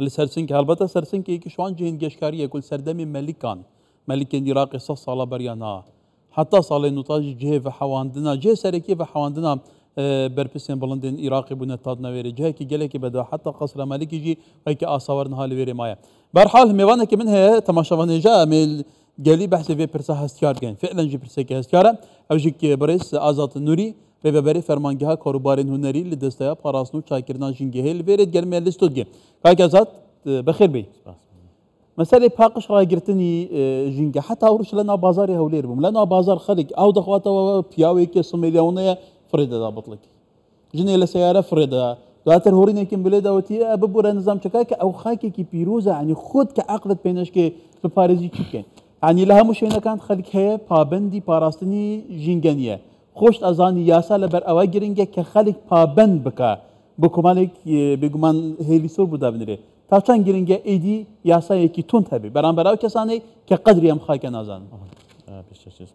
هل سرسنك البته سرسنك يك شوان جهن گشکاریه کل سردم ملکان ملکن عراق صص سالا بریانا حتی سال نتاج جه و حواندنا جه سرکی و حواندنا آه، برپسین بلندین عراقی بونه تاد نویری جه که بدا حتی قصر ملکی جی و که آساور نهالی ویری حال برحال میوانه که من هه تماشاوانه جا میل گلی بحث وی پرسه هستیار فعلا جی پرسه که هستیاره او جی که برس آزاد نوری پیغمبر فرمانگاه کاروبارن هنری ل دستیا پاراسنو چاکرنا جنگهل ویرد گلمه لستودگه کاک ازات بخیر بی مسألة باقش راه قرتني جنجا حتى أورش لنا بازاري هولير بم لنا بازار خلق أو دخواتا بياوي كي سميليونية فريدة دا بطلك جني لسيارة فريدة دواتر هورين كم بلدا وتي ببورا نظام شكاك أو خاكي كي بيروزة يعني خود كعقدة بينش كي بباريزي كي يعني لها مش كانت خلق هي بابندي باراستني جنجانية خۆشت ئەزانی یاسا لەبەر ئەوە گرنگگە کە خەلێک پابند بکە بە کۆمانێک بگومان هێلی سۆر بدابنرێ تا چەند گرنگگە ئیدی یاسایەکی تون هەبێ بەرامبەرراو کەسانەی کە قدری ئەم خاکە نازان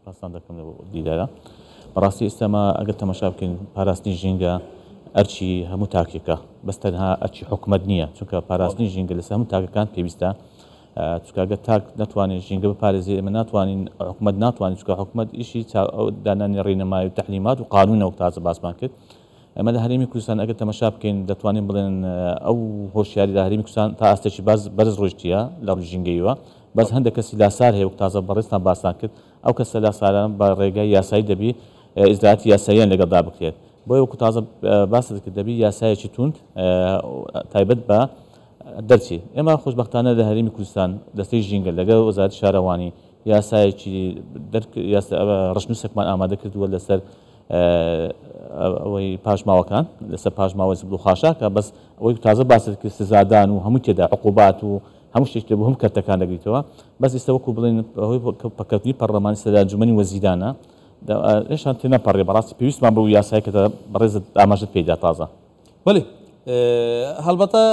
پاسان دەکەم دیدارە بەڕاستی ئێستامە ئەگەر تەمەشا بکەین پاراستنی ژینگە ئەرچی هەموو تاکێکە بەستەنها ئەرچی حکومت نییە چونکە پاراستنی ژینگە لەس هەموو تاکەکان پێویستە چکاگە تاک ناتوانێت ژینگە بپارێزی ئمە ناتوانین حکوومەت ناتوانین چکە حکوومەت ئیشی دانانی ڕێنەمای و تحلیمات و قانونەوە تازە باسمان کرد ئەمە لە هەرمی کوردستان ئەگە تەمەشا بکەین دەتوانین بڵێن ئەو هۆشیاری لە هەرمی کوردستان تا ئاستێکی باز بەرز ڕۆشتیە لە ژینگەیەوە بەس هەندێک کەسی لاسار هەیە و تازە بەڕێستان باسان کرد ئەو کەسە لاساران بە ڕێگای یاسایی دەبی ئزراتی یاساییان لەگەڵدا بکرێت بۆی وەکو تازە باست کرد دەبی یاسایەکی توند تایبەت بە دەرچی ئێمە خۆشببختانە لە هەرمی کوردستان دەستەی ژینگە لەگەڵ وەزارات شارەوانی یاسایەکی ڕشن و سەکمان ئامادە کردووە لەسەر ئەوەی پاشماوەکان لەسەر پاشماوە زبل و خاشاکە بەس ئەوەی تازە باست کرد سزادان و هەموو تێدا عقوبات و هەموو شتێک بۆ هەم کەرتەکان دەگریتەوە بەس ئێستاوەکو بڵێن ئەوەی پکردنی پەرلەمانی سەداجمەنی وەزیدانە لێشان تێنەپەڕێ بەڕاستی پێویستمان بە و یاسای کە بەڕێز ئاماژت پێدا تازە. بەێ هەڵبەتە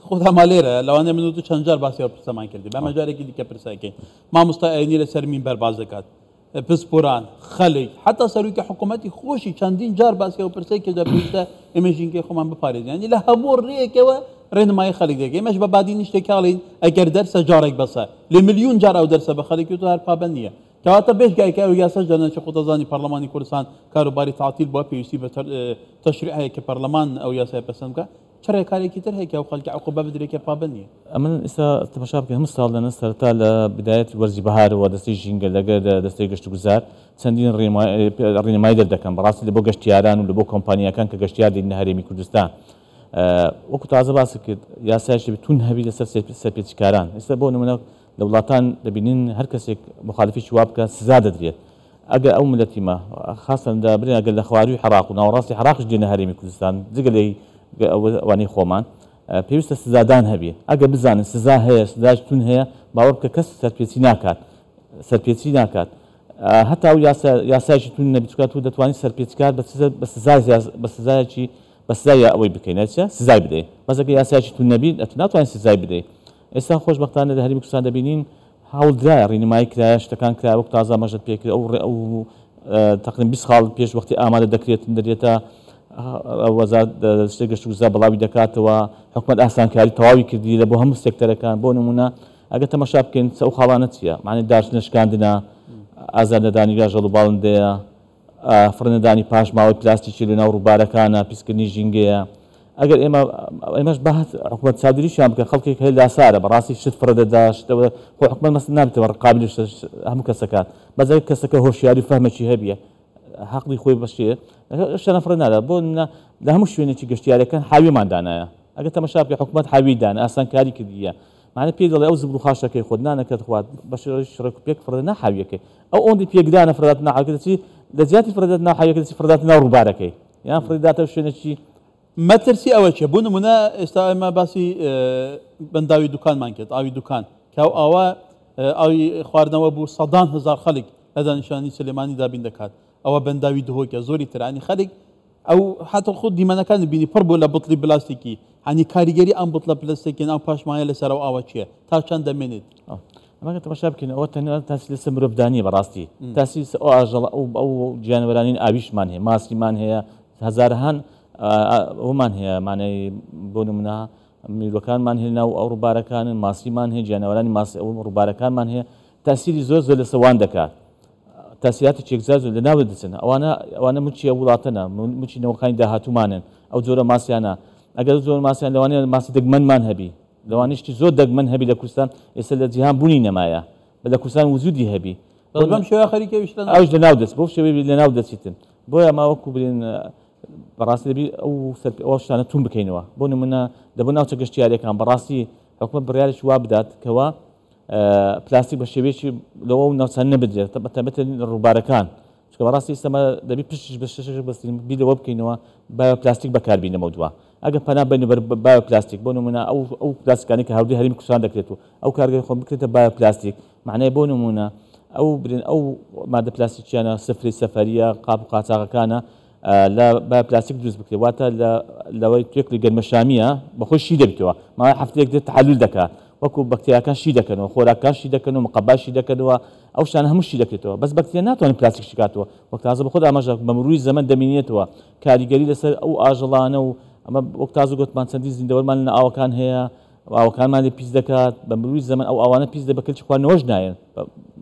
خود هم خدا منو تو چند جار باسی باسیەوە پرسەمان کردی به مجاری آه. کی دیگه پرسه که ما بە اینی دیکە سر مامۆستا بر باز سەرمین پس پران پسپۆران حتی سری که حکومتی خوشی چندین جار باسی که که امشین خودم باسیەوە پرسی له دەبیتە ریه که و لە هەبوو ڕێکەوە دیگه خەلک دەگە بعدی نشته که الان اگر درس جارێک بسه لێ میلیون جار او درس که تو هر پا ئەو دەرسە بە خەلێکی و هەر پابند نیە کەواتە بێشگایکە و یاسە جەنەچە قوتەزانی پەرلەمانی کوردستان کاروباری تعاتیل بۆ پێویستی بە تەشریعەیە اه، کە پەرلەمان ئەو پسند که کره كاري کی هيك او که خلق عقوبه بدري که قابل نیه امن اسا تماشا بکنم سال لنا سرتا ل بدايه ورزي بهار و دستي جینگل دگه دستی گشت گذار چندین رینمای در دکم براست لبو گشتیاران و لبو کمپانیا کان که گشتیار دین هرمی کوردستان اه، وەکو تازە باسی يا یاسایشی بتون هەبی لەسەر سەرپێچکاران ئێستا بۆ نمونە لە وڵاتان دەبینین هەر کەسێک مخالفی شواب بکە سزا دەدرێت ئەگە ئەو ملەتیمە خاستەندا برێن ئەگەر لە خواروی حراق و ناوەڕاستی حراقش دێنە هەرێمی کوردستان جگەلەی ئەوانەی خۆمان پێویستە سزادان هەبێ ئەگە بزانن سزا هەیە سزاجتون هەیە باوە بکە کەس سەرپێچی ناکات سەرپێچی ناکات هەتا و یاساژی تون نەبیکات و دەتوانانی سەرپێچکار بە سزایکی بە سزای ئەوەی بکەینەتە سزای بدەی بەزەکە یاساژی تون نەبیین ئەتون ناتوانین سزای بدەی ئێستا خۆشببختانە لە هەرمی کوردستان دەبینین هەوڵدرای ڕینمای کرایە شتەکان کرایە وەک تازا مەژت پێکرد ئەو تقریبا 20 خاڵ پێش وقتی ئامادە دەکرێت دەرێتە وەزارشتە گەشت وزا بەڵاوی دەکاتەوە حکومت ئاسانکاری تەواوی کردی لە بۆ هەموو سێکتەرەکان بۆ نمونە ئەگە تەمەشا بکەین سە و خاڵانە چییە معنی داشنشکاندنە ئازاردەدانی گاژەڵ و باڵندەیە فرنەدانی پاشماوەی پلاستیکی لە ناو ڕووبارەکانە پیسکردنی ژینگەیە ئەگەر ئێمە ئێمەش بەهات حکومت چادریشیان بکە خەڵکێک هەیە لاسارە بەڕاستی شت فرەدەداشتەوە خۆ حکومت مەس نابێتەوە قابل هەموو کەسەکان بەزای کەسەکە هۆشیاری فەهمەکی هەبیە حقی خۆی بەشێ شەنەفرە نادا بۆ لە هەموو شوێنێکی گەشتیارەکان حاویماندانایە ئەگە تەمەشاپی حکوومەت حاویدان ئاسان کاری کردیە مانە پێ دەڵێ ئەو زبر خاشەکەی خۆ نانەکەت خوات بەشڕێک پێک فرە ناحاویەکەی ئەو ئۆندی پێکدانە فرات ناحاکەی لە زیاتی فرەدەت ناحاەکەی فرات ناڕووبارەکەی یان فریداتە شوێنێکی مەترسی ئەوە چێ بوون منە ئێستا ئێمە باسی بەنداوی دوکانمان کرد ئاوی دوکان کاو ئاوا ئاوی خواردنەوە بوو سەدان هزار خەڵک لەدا نیشانی سلێمانی دابین دەکات ئەوە بەنداوی دهۆکە او ترانی خەرێک ئەو حتە خۆ دیمانەکان بینی پڕ بوو بلاستيكي بڵی بلاستێکی هەنی کاریگەری ئەم بڵە پلستێکی ناو پاشمایە لەسەرەوە ئاوە چیە تا چەند دەمێنێت ئەمەکە تەماشا بکەین ئەوە تەنیا تاسی لەسە مرۆڤدانی بەڕاستی تاسی ئەو ئاژەڵ ئەو ئەو جیانوەرانین ئاویشمان هەیە ماسیمان هەیە هزارهان ئەومان هەیە مانەی بۆ نمونا میلەکانمان هێنا و ئەو ڕووبارەکانن ماسیمان هەیە جیانەوەرانی ماسی ئەو ڕووبارەکانمان هەیە تاسیری زۆر زۆر لەسەوان دەکات تاسیات چێکزاز و لەناو دەچن ئەوانە ئەوانە مچیە وڵاتەنە مچی نەوەخانی داهاتومانن ئەو جۆرە ماسییانە ئەگەر زۆر ماسییان لەوانە ماسی دەگمەنمان هەبی لەوانشتی زۆر دەگمەن هەبی لە کوردستان ئێستا لە جیهان بوونی نەمایە بە لە کوردستان وزودی هەبی بەڵام شێوە خەریکەویشتن ئەوش لە ناو دەست بۆ شێوی لە ناو دەچیتن بۆیە ماوەکو برێن بەڕاستی دەبی ئەو ئەوشتانە تون بکەینەوە بۆ نمونە دەبوو ناوچە گەشتیارەکان بەڕاستی حکومە بڕیارش وا بدات کەەوە پلاستیک بە شێوێکی لەوە ناوچان نبدرێت بە تەبێت ڕووبارەکان چکە بەڕاستی ئێستەمە دەبی پشتش بە شش بستین بیدەوە بکەینەوە باە پلاستیک بەکاربینەوە دووە ئەگە پنا بەنبەر باە پلاستیک بۆ نمونە ئەو ئەو پلاستیکانی کە هەوری هەرمی کوشان دەکرێت و ئەو کارگەی خۆم بکرێتە باە پلاستیک معنای بۆ نمونە ئەو برین ئەو مادە پلاستیکیانە سفری سەفریە قاپ و قاچاقەکانە لە با پلاستیک دروست بکرێت واتە لەوەی توێک لە گەرمەشامیە بەخۆشی دەبیتەوە ماوە هەفتەیەک دێت تعلول دەکات وەکو بەکتریاکان شی دەکەنەوە خۆراکانشی دەکەن و مقباشی دەکەنەوە ئەوشان هەمووشی دەکرێتەوە بەس بەکتیا ناتوانین پلاستیک شکاتەوە وەک تازە بە خۆدا ئاماژ بەمرووی زەمە دەمینێتەوە کاریگەری لەسەر ئەو ئاژەڵانە و ئەمە وەک تاز گوتمان چەندی زیندەوەمان لە ئاوەکان هەیە ئاوەکانمانی پیس دەکات بەمرووی زەمە ئەو ئەوانە پیس دەبکەلچ خوانەوەش نایەن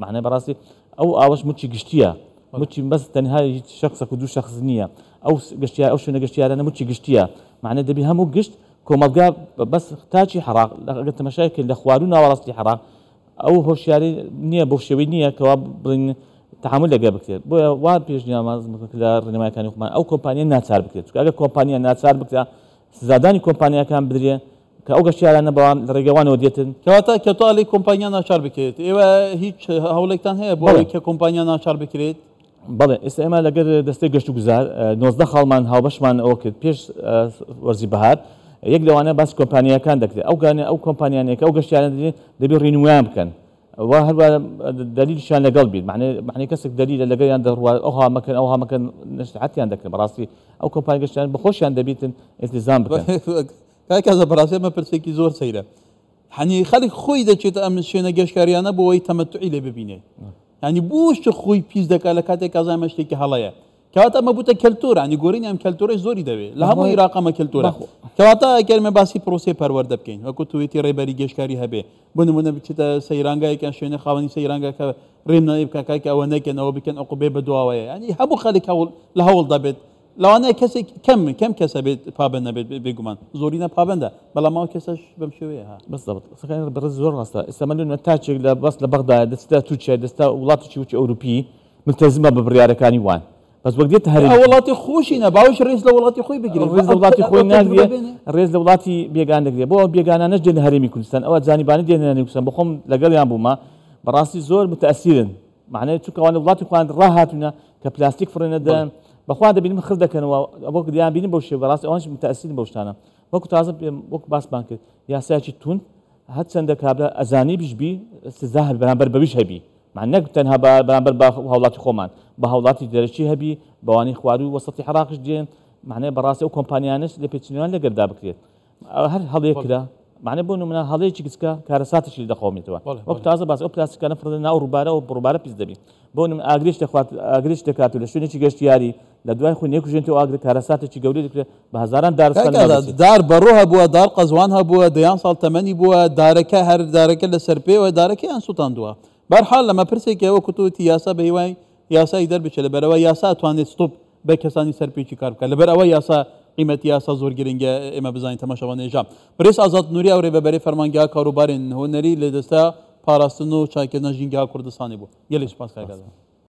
معنای بەڕاستی ئەو ئاوەش موچی گشتیە موچی بەس تەنها هیچ شخصە و دوو شخص نییە ئەو گەشتیا ئەو شوێنە گەشتیارانە موچی گشتیە معنی دەبی هەموو گشت کۆمەلگا بس تاجي حراق لە تەمەشای کرد لە خواردو ناوەڕاستی حراق ئەو هۆشیاری نییە بۆ شێوی نییە کەوا بڵین تحمل لەگە بکرێت بۆ وا پێشنیاماز لە ڕێنمایەکانی خمان ئەو کۆمپانیە ناچار بکرێت ئەگە کۆمپانیە ناچار بکرا سزادانی کۆمپانیەکان بدرێ کە ئەو گەشتیارانە بەوان لە ڕێگەوانەوە دێتن کەواتە کەتاڵی کۆمپانیا ناچار بکرێت ئێوە إيوة، هیچ هەوڵێکتان هەیە بۆ کە کۆمپانیا ناچار بکرێت بڵێ ئێستا ئێمە لەگەر دەستەی گەشت و گوزار نۆزدە خالمان هاوبەشمان ئەوە کرد پێش آه، وەرزی یک لوانه باس کمپانیا کند دکتر او دەکرێت ئەو گانە ئەو کۆمپانیانێک ئەو گەشتیانە دەبێت دەبێت ڕینویان بکەن وا هەروە دلیلشان لقل بید معنی معنی دلیل لقل یان در آها مکن کەسێک دلیلە لەگەڵیان دەڕوا ئەو هامەکەن ئەو هامەکەن نشتحاتیان دەکەن بخوش یان کۆمپانی گەشتیان بکن که که از براسی ما پرسی کی زور سیره حنی خالق خەڵک خۆی دەچێت ئەم شوێنە گەشتکاریانە بۆەوەی تەمەتوعی لێ ببینێ آه. ینی بۆشت خۆی پیس دەکات لە کاتێک کازای مەشتێکی هەڵەیە کەواتە ئەمە بوتە کەلتورە نی گۆرین ئەم کەلتورەی زۆری دەوێت لە هەموو عراقامە کەلتورە کەواتە ئەگەرمە باسی پرۆسی پەروەەردە بکەین وەکو توێتی ڕێبەری گەشتکاری هەبێ بنمونە بچێتە سەیرانگایەکە شوێنە خاوەنی سەیرانگاکە ڕێم نایب کاکاکە ئەوە نەکەنەوە بکەن ئەو قوبێ بەدواوەیە ینی هەموو خەلێک هەوڵ لە هەوڵ دەبێت لەوانەیە کەسێک کەم کەم کەسە بێت پابند نەبێت بێگومان زۆرینە پابندە بەڵام ئەو کەسەش بەم شێوەیە بەسەکان بەرز زۆر ڕاستە ئێستامەلوونە تاچێک لە بەس لە بەغدایە دەستا تووچە دەستا وڵات توی وچ ئەوروپی متەزمە بە بڕیارەکانی وان بس ولاتي خوي هەر الرئيس لو ولاتي خوي ڕێز لە وڵاتی خۆی بگرێت وڵاتی خۆی ناگرێت ڕێز لە وڵاتی بێگان كلستان أو بێگانانەش دێن هەرێمی کوردستان ئەوە بخم لقال يا أبو ما براسي زور متأثرا معناه شو كمان ولاتي خوان ڕاهاتونە کە پلاستیک فڕێنەدەن بەخوا دەبینم خر دەکەنەوە ئەوە دیان بینیم بوش براسي بەڕاستی متأثرا بوش بەو بوك تعزب بوك بس بانك يا یاسایکی تون هاد سندك هذا أزاني بيش بي هەر بنا بربيش هبي مع نەک تەنها بەرامبەر هاوڵاتی خۆمان بە هاوڵاتی دەرەچی هەبی بەوانی خواروی وەستی حراقش دێن معنای بەڕاستی ئەو کۆمپانیانش لە پێچنیوان لەگەردا بکرێت هەر هەڵەیەکرا معنی بۆ منە هەڵەیەکی گچکە کارەساتشی دەخۆمیتەوە وەک تازە باز ئەو پلاستیکانە فرە ناو ڕووبارە و بڕوبارە پیس دەبی بۆ من ئاگریش دەخوات ئاگریش دەکات و لە شوێنێکی گەشتیاری لە دوای خو نێکوژێنەوە ئاگر کارەساتێکی گەوری دەکرێت بە هزاران دار بەڕۆ هەبووە دار قەزوان هەبووە دەیان ساڵ تەمەنی بووە دارەکە هەر دارەکە لە سەر پێوە دارەکەیان سووتان دووە. بەرحال لەمە پرسێکی ئەوە کتوتی یاسا بەهیوای یاسای دەربچێت لەبەرەوە یاسا توانێت ستوب بە کەسانی سەرپێکی کارکە لەبەر ئەوە یاسا قیمەتی یاسا زۆر گرنگگە ئێمە بزانین تەماشەوە نێژا پرس ئازاد نوری ئەوڕێ بەبەری فەرمانگیا کاروبارین هۆنەری لە دەستا پاراستن و چاکردن ژینگیا کوردستانی بوو یەلی سپاس کارگەدە